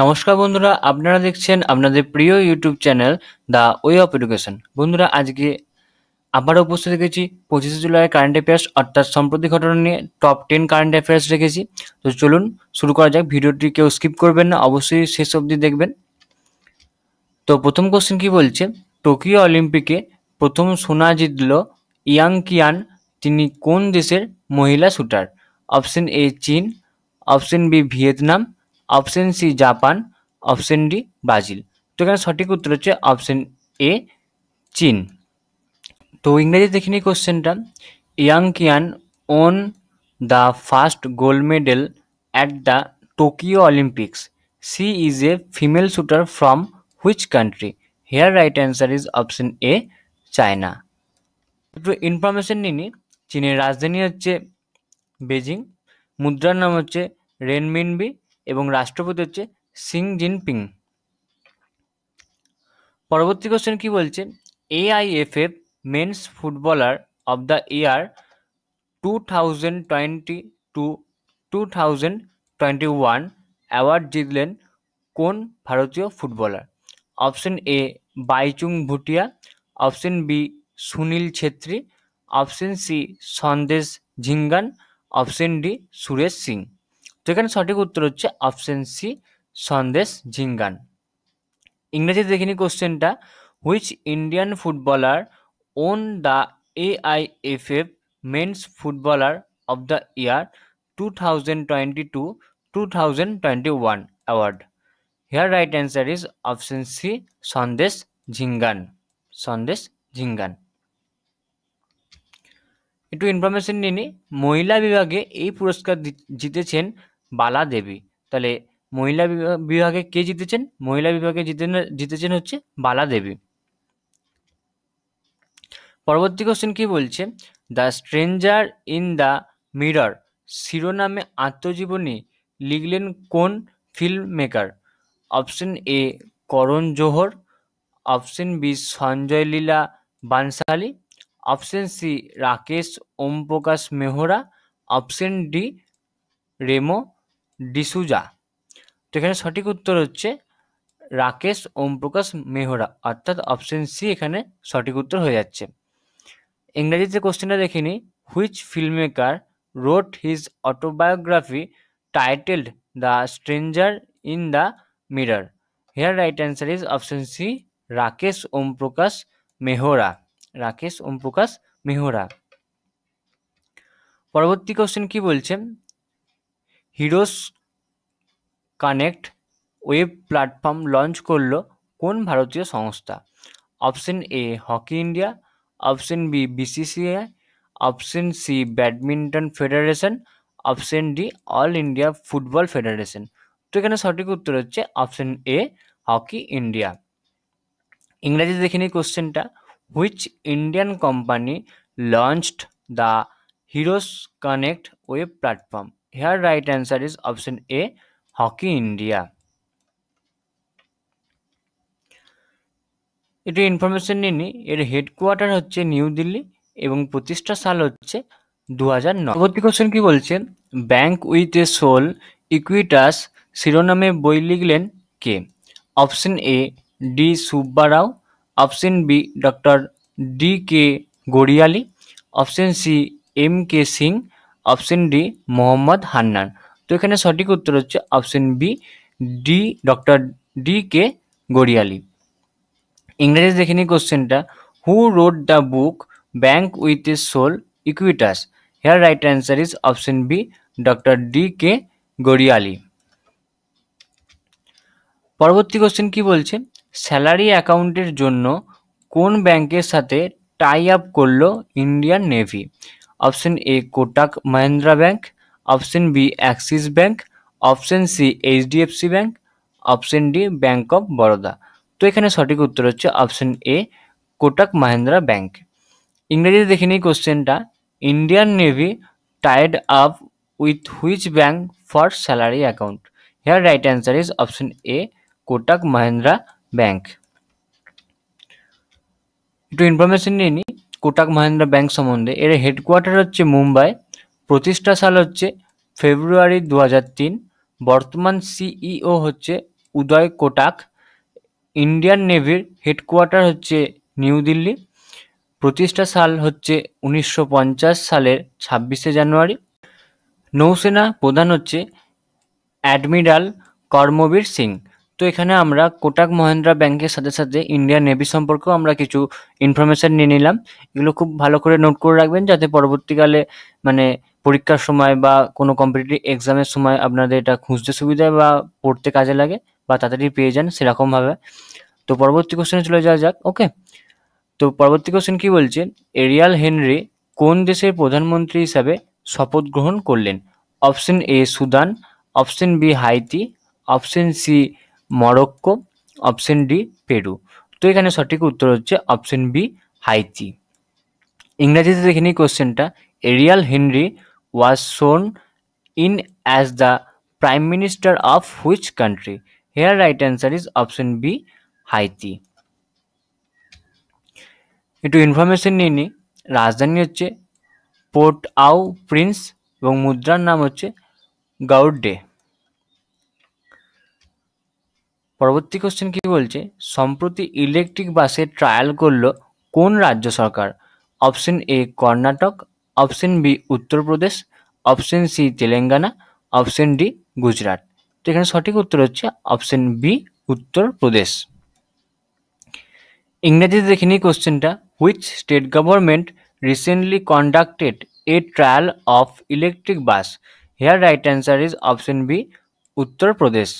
নমস্কার বন্ধুরা আপনারা দেখছেন আপনাদের প্রিয় YouTube channel the way of education বন্ধুরা আজকে আবারও উপস্থিত রেখেছি পঁচিশে জুলাই কারেন্ট অ্যাফেয়ার্স অর্থাৎ সম্প্রতি ঘটনা নিয়ে টপ টেন কারেন্ট অ্যাফেয়ার্স রেখেছি তো চলুন শুরু করা যাক ভিডিওটি কেউ স্কিপ করবেন না অবশ্যই শেষ অবধি দেখবেন তো প্রথম কোশ্চেন কি বলছে টোকিও অলিম্পিকে প্রথম সোনা জিতল ইয়াং কিয়ান তিনি কোন দেশের মহিলা শুটার অপশন এ চীন option B Vietnam option C Japan option D Brazil তো এখানে সঠিক উত্তর হচ্ছে অপশন এ চীন তো ইংরেজি দেখে নিই কোশ্চেনটা Yang Qian won the first gold medal at the Tokyo Olympics she is a female shooter from which country here right answer is option A China একটু ইনফরমেশন নিনি চীনের রাজধানী হচ্ছে বেজিং মুদ্রার নাম হচ্ছে রেনমিনবি এবং রাষ্ট্রপতি হচ্ছে সিং জিনপিং পরবর্তী কোশ্চেন কি বলছে AIFF men's footballer of the year two thousand twenty two two thousand twenty one award জিতলেন কোন ভারতীয় footballer option A Baichung Bhutia option B Sunil Chhetri option C Sandesh Jhingan option D Suresh Singh তো এখানে সঠিক উত্তর হচ্ছে অপশন সি সন্দেশ ঝিঙ্গান ইংরেজিতে দেখিনি কোশ্চেনটা which Indian footballer won the AIFF men's footballer of the year two thousand twenty two two thousand twenty one award here right answer is option C Sandesh Jhingan Sandesh Jhingan একটু information নিয়ে নিই মহিলা বিভাগে এই পুরস্কার জিতেছেন বালা দেবী তাহলে মহিলা বিভাগে কে জিতেছেন মহিলা বিভাগে জিতে জিতেছেন হচ্ছে বালা দেবী পরবর্তী কোশ্চেন কি বলছে the stranger in the mirror শিরোনামে আত্মজীবনী লিখলেন কোন film maker option A Karan Johar option B Sanjay Leela Bhansali option C Rakesh Om Prakash Mehra option D Remo D'Souza তো এখানে সঠিক উত্তর হচ্ছে রাকেশ ওমপ্রকাশ মেহরা অর্থাৎ অপশন সি এখানে সঠিক উত্তর হয়ে যাচ্ছে ইংরাজিতে কোশ্চেনটা দেখিনি which film maker wrote his autobiography titled the stranger in the mirror here right answer is option C Rakesh Omprakash Mehra Rakesh Omprakash Mehra পরবর্তী কোশ্চেন কি বলছেন Heroes Connect web platform launch করলো কোন ভারতীয় সংস্থা option A Hockey India option B BCCI option C badminton federation option D All India Football Federation তো এখানে সঠিক উত্তর হচ্ছে অপশন এ হকি ইন্ডিয়া ইংরাজি দেখে নিই কোশ্চেনটা which Indian company launched the Heroes Connect web platform Here right answer is option A, Hockey India. এটা ইনফরমেশন নিয়ে নিই এর হেডকোয়ার্টার হচ্ছে নিউ দিল্লি এবং প্রতিষ্ঠা সাল হচ্ছে দু হাজার নয় পরবর্তী কোশ্চেন কি বলছেন bank with a soul Equitas শিরোনামে বই লিখলেন কে option A D Subba Rao option B doctor D K Garhiali option C M K Singh option D Mohammad Hannan তো এখানে সঠিক উত্তর হচ্ছে option B D doctor D K Garhiali ইংরেজি দেখে নিই কোশ্চেনটা who wrote the book bank with a soul Equitas here right answer is option B doctor D K Garhiali পরবর্তী কোশ্চেন কি বলছে স্যালারি অ্যাকাউন্টের জন্য কোন ব্যাংকের সাথে টাই আপ করলো Indian Navy option A Kotak Mahindra bank option B Axis bank option C HDFC bank option D bank of Baroda তো এখানে সঠিক উত্তর হচ্ছে option A Kotak Mahindra bank ইংরেজিতে দেখে নিই কোশ্চেনটা Indian Navy tied up with which bank for salary account here right answer is option A Kotak Mahindra bank একটু ইনফরমেশন নিয়ে নিই কোটাক মাহিন্দ্রা ব্যাংক সম্বন্ধে এর হেডকোয়ার্টার হচ্ছে মুম্বাই প্রতিষ্ঠা সাল হচ্ছে ফেব্রুয়ারি দু তিন বর্তমান সিইও e হচ্ছে উদয় কোটাক ইন্ডিয়ান নেভির হেডকোয়ার্টার হচ্ছে নিউ দিল্লি প্রতিষ্ঠা সাল হচ্ছে উনিশশো সালের ছাব্বিশে জানুয়ারি নৌসেনা প্রধান হচ্ছে অ্যাডমিরাল কর্মবীর সিং তো এখানে আমরা কোটাক মহেন্দ্রা ব্যাংকের সাথে সাথে ইন্ডিয়ান নেভি সম্পর্কেও আমরা কিছু ইনফরমেশান নিয়ে নিলাম এগুলো খুব ভালো করে নোট করে রাখবেন যাতে পরবর্তীকালে মানে পরীক্ষার সময় বা কোনো কম্পিটিটিভ এক্সামের সময় আপনাদের এটা খুঁজতে সুবিধা বা পড়তে কাজে লাগে বা তাড়াতাড়ি পেয়ে যান সেরকমভাবে তো পরবর্তী কোশ্চেনে চলে যাওয়া যাক ওকে তো পরবর্তী কোশ্চেন কী বলছে এরিয়াল হেনরি কোন দেশের প্রধানমন্ত্রী হিসাবে শপথ গ্রহণ করলেন option A Sudan option B Haiti option C Morocco option D Peru তো এখানে সঠিক উত্তর হচ্ছে অপশন বি হাইতি ইংরাজিতে দেখে নিই কোশ্চেনটা Arial Henry was sworn in as the prime minister of which country here right answer is option B Haiti একটু ইনফরমেশন নিয়ে নিই রাজধানী হচ্ছে পোর্ট আউ প্রিন্স এবং মুদ্রার নাম হচ্ছে গাউডে পরবর্তী কোশ্চেন কি বলছে সম্প্রতি ইলেকট্রিক বাসে ট্রায়াল করল কোন রাজ্য সরকার option A Karnataka option B Uttar Pradesh option C Telangana option D Gujarat তো এখানে সঠিক উত্তর হচ্ছে অপশন বি উত্তরপ্রদেশ ইংরেজিতে দেখে নিই কোশ্চেনটা which state government recently conducted a trial of electric bus here right answer is option B Uttar Pradesh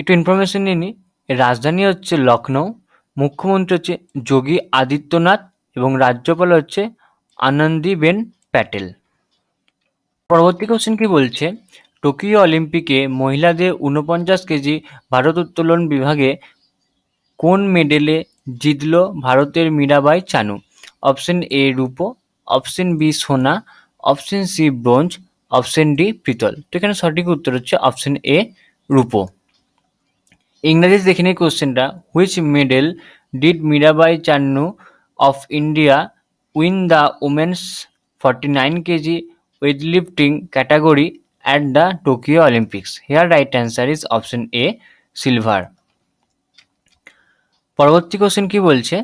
একটু ইনফরমেশন নিয়ে নিই রাজধানী হচ্ছে লখনৌ মুখ্যমন্ত্রী হচ্ছে যোগী আদিত্যনাথ এবং রাজ্যপাল হচ্ছে আনন্দিবেন প্যাটেল পরবর্তী কোশ্চেন কি বলছে টোকিও অলিম্পিকে মহিলাদের উনপঞ্চাশ কেজি ভারত উত্তোলন বিভাগে কোন মেডেলে জিতল ভারতের মীরাবাই চানু অপশন এ রূপ অপশন বি সোনা option C bronze option D পিতল তো এখানে সঠিক উত্তর হচ্ছে অপশন এ রূপ ইংরাজিতে দেখে নিই কোশ্চেনটা which medal did Mirabai Chanu of India win the women's forty nine KG weight lifting category at the Tokyo Olympics here right answer is option A silver পরবর্তী কোশ্চেন কি বলছে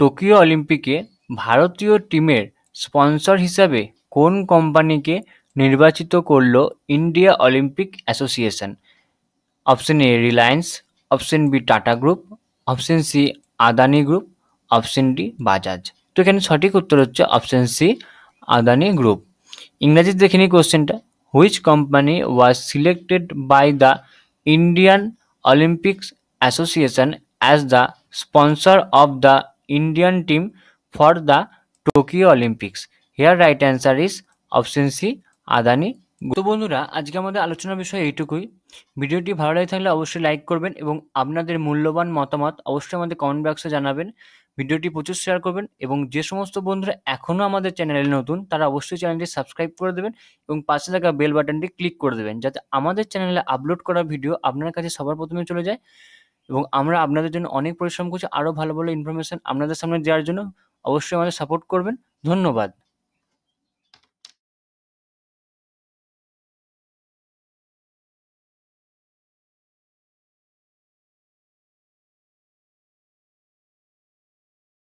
টোকিও অলিম্পিকে ভারতীয় টিমের স্পন্সর হিসাবে কোন কোম্পানিকে নির্বাচিত করল India Olympic association option A Reliance option B Tata group option C Adani group option D Bajaj তো এখানে সঠিক উত্তর হচ্ছে অপশন সি আদানি গ্রুপ ইংরাজিতে দেখে নিই কোশ্চেনটা which company was selected by the Indian Olympics association as the sponsor of the Indian team for the Tokyo Olympics here right answer is option C Adani তো বন্ধুরা আজকে আমাদের আলোচনার বিষয় এইটুকুই ভিডিওটি ভালো লাগে থাকলে অবশ্যই লাইক করবেন এবং আপনাদের মূল্যবান মতামত অবশ্যই আমাদের কমেন্ট বক্সে জানাবেন ভিডিওটি প্রচুর শেয়ার করবেন এবং যে সমস্ত বন্ধুরা এখনও আমাদের চ্যানেলে নতুন তারা অবশ্যই চ্যানেলটি সাবস্ক্রাইব করে দেবেন এবং পাশে থাকা বেল বাটনটি ক্লিক করে দেবেন যাতে আমাদের চ্যানেলে আপলোড করা ভিডিও আপনার কাছে সবার প্রথমে চলে যায় এবং আমরা আপনাদের জন্য অনেক পরিশ্রম করছি আরও ভালো ভালো ইনফরমেশান আপনাদের সামনে দেওয়ার জন্য অবশ্যই আমাদের সাপোর্ট করবেন ধন্যবাদ